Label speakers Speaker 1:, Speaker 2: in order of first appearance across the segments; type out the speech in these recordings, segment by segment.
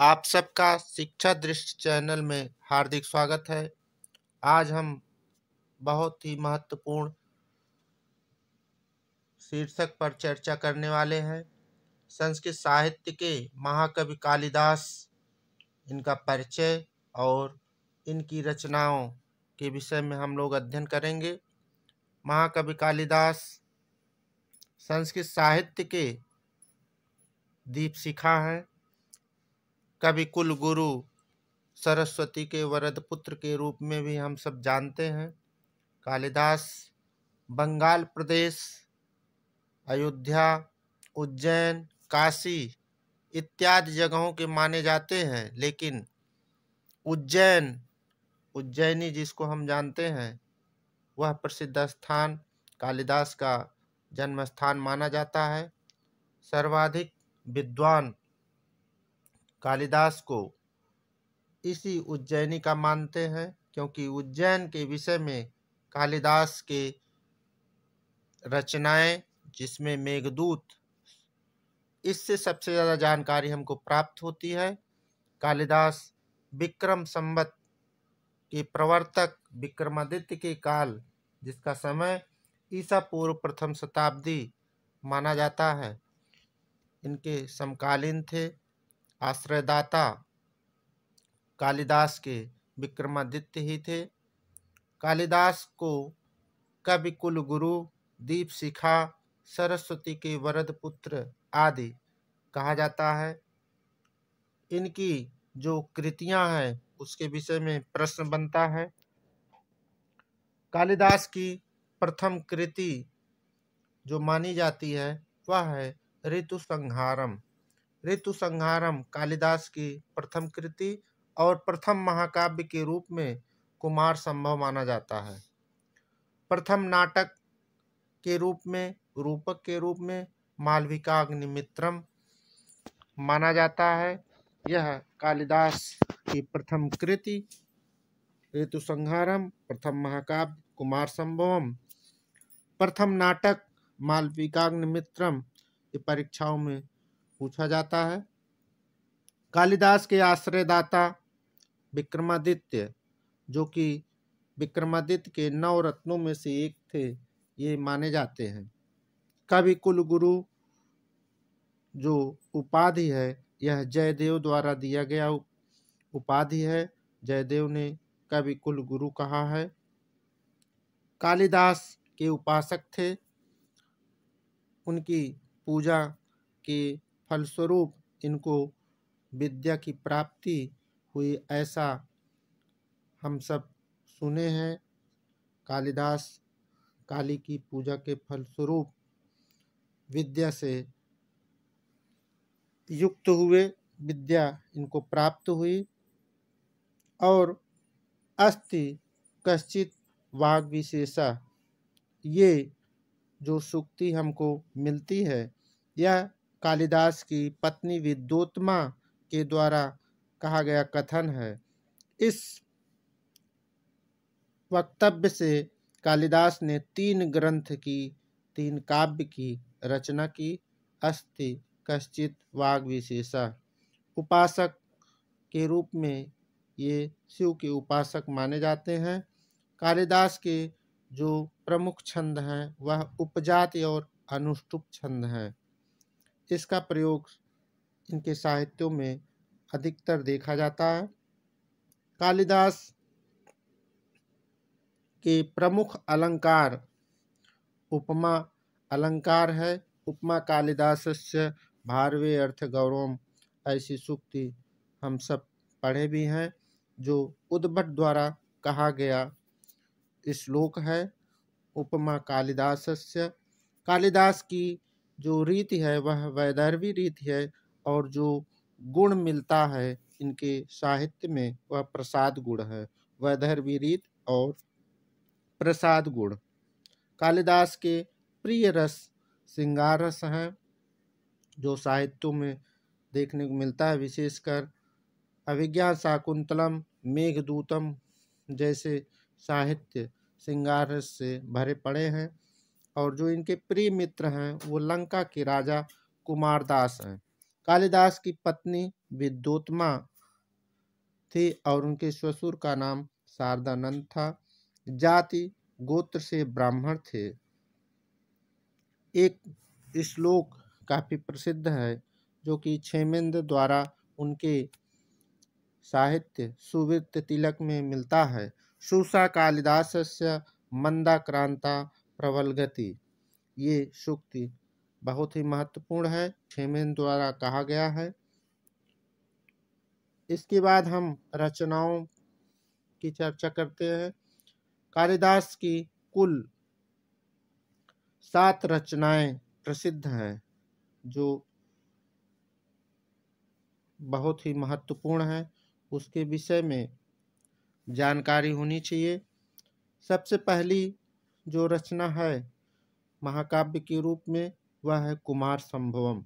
Speaker 1: आप सबका शिक्षा दृष्टि चैनल में हार्दिक स्वागत है आज हम बहुत ही महत्वपूर्ण शीर्षक पर चर्चा करने वाले हैं संस्कृत साहित्य के महाकवि कालिदास इनका परिचय और इनकी रचनाओं के विषय में हम लोग अध्ययन करेंगे महाकवि कालिदास संस्कृत साहित्य के दीप शिखा हैं कभी कुल गुरु सरस्वती के वरद पुत्र के रूप में भी हम सब जानते हैं कालिदास बंगाल प्रदेश अयोध्या उज्जैन काशी इत्यादि जगहों के माने जाते हैं लेकिन उज्जैन उज्जैनी जिसको हम जानते हैं वह प्रसिद्ध स्थान कालिदास का जन्म स्थान माना जाता है सर्वाधिक विद्वान कालिदास को इसी उज्जैनी का मानते हैं क्योंकि उज्जैन के विषय में कालिदास के रचनाएं जिसमें मेघदूत इससे सबसे ज़्यादा जानकारी हमको प्राप्त होती है कालिदास विक्रम संबत के प्रवर्तक विक्रमादित्य के काल जिसका समय ईसा पूर्व प्रथम शताब्दी माना जाता है इनके समकालीन थे आश्रयदाता कालिदास के विक्रमादित्य ही थे कालिदास को कवि कुल गुरु दीप शिखा सरस्वती के वरद पुत्र आदि कहा जाता है इनकी जो कृतियां हैं उसके विषय में प्रश्न बनता है कालिदास की प्रथम कृति जो मानी जाती है वह है ऋतु संहारम ऋतु संहारम कालिदास की प्रथम कृति और प्रथम महाकाव्य के रूप में कुमार संभव माना जाता है प्रथम नाटक के रूप में रूपक के रूप में मालविका अग्निमित्रम माना जाता है यह कालिदास की प्रथम कृति ऋतु संहारम प्रथम महाकाव्य कुमार संभवम प्रथम नाटक मालविकाग्निमित्रम ये परीक्षाओं में पूछा जाता है कालिदास के आश्रयदाता विक्रमादित्य जो कि विक्रमादित्य के नौ रत्नों में से एक थे ये माने जाते हैं कवि कुल गुरु जो उपाधि है यह जयदेव द्वारा दिया गया उपाधि है जयदेव ने कवि कुल गुरु कहा है कालिदास के उपासक थे उनकी पूजा के फलस्वरूप इनको विद्या की प्राप्ति हुई ऐसा हम सब सुने हैं कालिदास काली की पूजा के फलस्वरूप विद्या से युक्त हुए विद्या इनको प्राप्त हुई और अस्ति कश्चित वाग विशेषा ये जो सुक्ति हमको मिलती है यह कालिदास की पत्नी विद्योत्मा के द्वारा कहा गया कथन है इस वक्तव्य से कालिदास ने तीन ग्रंथ की तीन काव्य की रचना की अस्थि कश्चित वाग विशेषा उपासक के रूप में ये शिव के उपासक माने जाते हैं कालिदास के जो प्रमुख छंद हैं वह उपजाति और अनुष्टुप छंद हैं इसका प्रयोग इनके साहित्यों में अधिकतर देखा जाता है कालिदास के प्रमुख अलंकार उपमा अलंकार है उपमा कालिदास से भारवे अर्थ गौरव ऐसी सूक्ति हम सब पढ़े भी हैं जो उद्भट द्वारा कहा गया श्लोक है उपमा कालिदास से कालिदास की जो रीति है वह वैदर्भी रीति है और जो गुण मिलता है इनके साहित्य में वह प्रसाद गुण है वैदर्भी रीत और प्रसाद गुण कालिदास के प्रिय रस श्रृंगार रस हैं जो साहित्यों में देखने को मिलता है विशेषकर अभिज्ञा शाकुंतलम मेघदूतम जैसे साहित्य श्रृंगार रस से भरे पड़े हैं और जो इनके प्रिय मित्र हैं वो लंका के राजा कुमारदास हैं कालिदास की पत्नी विद्योत्मा थी और उनके ससुर का नाम शारदानंद था जाति गोत्र से ब्राह्मण थे एक श्लोक काफ़ी प्रसिद्ध है जो कि क्षेमेंद्र द्वारा उनके साहित्य सुवृत्त तिलक में मिलता है सुषा कालिदास मंदाक्रांता प्रबल गति ये सूक्ति बहुत ही महत्वपूर्ण है खेमेन द्वारा कहा गया है इसके बाद हम रचनाओं की चर्चा करते हैं कालिदास की कुल सात रचनाएं प्रसिद्ध हैं जो बहुत ही महत्वपूर्ण है उसके विषय में जानकारी होनी चाहिए सबसे पहली जो रचना है महाकाव्य के रूप में वह है कुमार संभवम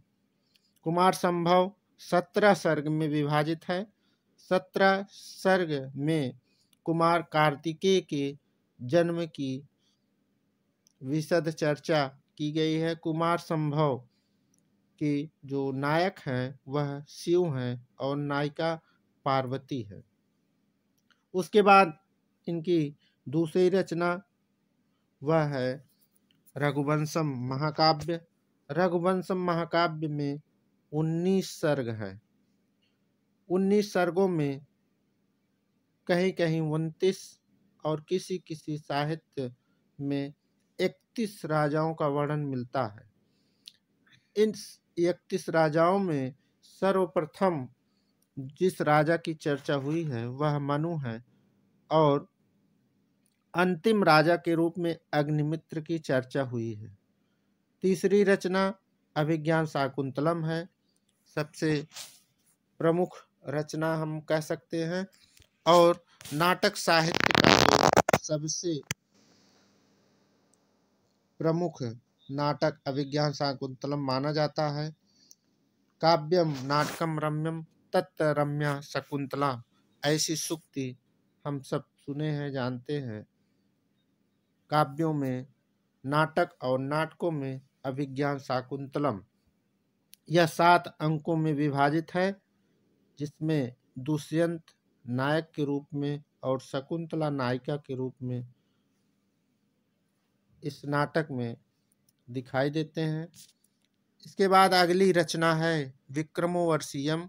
Speaker 1: कुमार संभव सत्रह सर्ग में विभाजित है सत्रह सर्ग में कुमार कार्तिकेय के जन्म की विशद चर्चा की गई है कुमार संभव के जो नायक हैं वह शिव हैं और नायिका पार्वती है उसके बाद इनकी दूसरी रचना वह है रघुवंशम महाकाव्य रघुवंशम महाकाव्य में उन्नीस सर्ग हैं उन्नीस सर्गों में कहीं कहीं उनतीस और किसी किसी साहित्य में इकतीस राजाओं का वर्णन मिलता है इन इकतीस राजाओं में सर्वप्रथम जिस राजा की चर्चा हुई है वह मनु है और अंतिम राजा के रूप में अग्निमित्र की चर्चा हुई है तीसरी रचना अभिज्ञान शाकुंतलम है सबसे प्रमुख रचना हम कह सकते हैं और नाटक साहित्य का सबसे प्रमुख नाटक अभिज्ञान शाकुंतलम माना जाता है काव्यम नाटकम रम्यम तत्व रम्या शकुंतला ऐसी सुक्ति हम सब सुने हैं जानते हैं काव्यों में नाटक और नाटकों में अभिज्ञान शाकुंतलम यह सात अंकों में विभाजित है जिसमें दुष्यंत नायक के रूप में और शकुंतला नायिका के रूप में इस नाटक में दिखाई देते हैं इसके बाद अगली रचना है विक्रमोवर्षीयम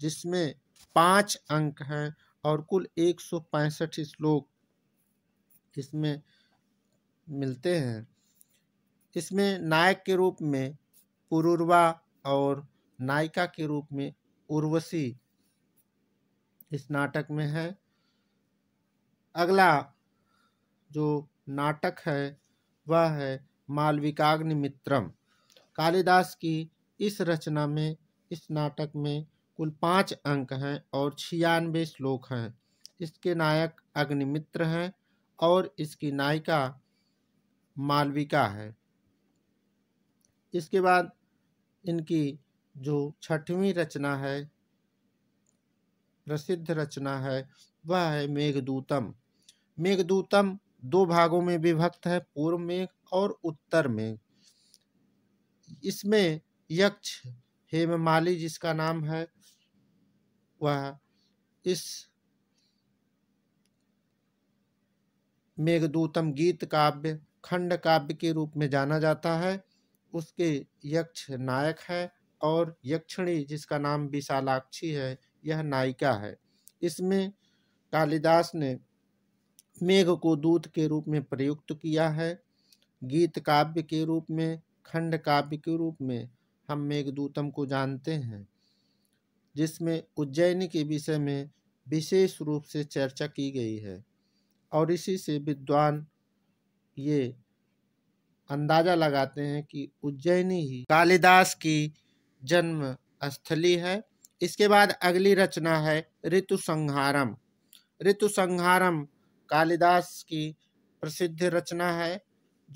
Speaker 1: जिसमें पांच अंक हैं और कुल एक सौ पैंसठ श्लोक इसमें मिलते हैं इसमें नायक के रूप में पुरुर्वा और नायिका के रूप में उर्वशी इस नाटक में है अगला जो नाटक है वह है मालविकाग्नि मित्रम कालिदास की इस रचना में इस नाटक में कुल पाँच अंक हैं और छियानवे श्लोक हैं इसके नायक अग्निमित्र हैं और इसकी नायिका मालविका है इसके बाद इनकी जो छठवीं रचना है प्रसिद्ध रचना है वह है मेघदूतम मेघदूतम दो भागों में विभक्त है पूर्व मेघ और उत्तर मेघ इसमें यक्ष हेममाली जिसका नाम है वह इस मेघदूतम गीत काव्य खंड काव्य के रूप में जाना जाता है उसके यक्ष नायक है और यक्षिणी जिसका नाम विशालाक्षी है यह नायिका है इसमें कालिदास ने मेघ को दूत के रूप में प्रयुक्त किया है गीत काव्य के रूप में खंड काव्य के रूप में हम मेघदूतम को जानते हैं जिसमें उज्जैनी के विषय में विशेष रूप से चर्चा की गई है और इसी से विद्वान ये अंदाज़ा लगाते हैं कि उज्जैनी ही कालिदास की जन्म स्थली है इसके बाद अगली रचना है ऋतु संहारम ऋतु संहारम कालिदास की प्रसिद्ध रचना है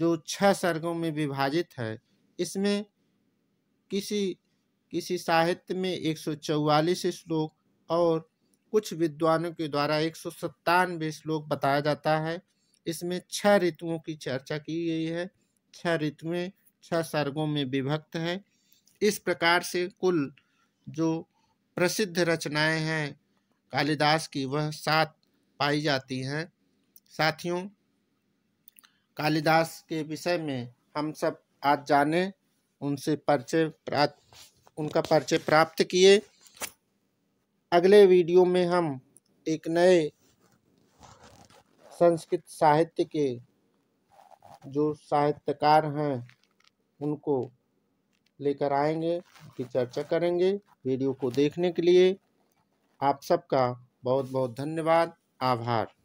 Speaker 1: जो छह सर्गों में विभाजित है इसमें किसी किसी साहित्य में चौवालीस श्लोक और कुछ विद्वानों के द्वारा एक सौ सत्तानवे श्लोक बताया जाता है इसमें छह ऋतुओं की चर्चा की गई है छह ऋतुएं छह सर्गों में विभक्त है इस प्रकार से कुल जो प्रसिद्ध रचनाएं हैं कालिदास की वह सात पाई जाती हैं साथियों कालिदास के विषय में हम सब आज जाने उनसे परिचय प्राप्त उनका परिचय प्राप्त किए अगले वीडियो में हम एक नए संस्कृत साहित्य के जो साहित्यकार हैं उनको लेकर आएंगे उनकी चर्चा करेंगे वीडियो को देखने के लिए आप सबका बहुत बहुत धन्यवाद आभार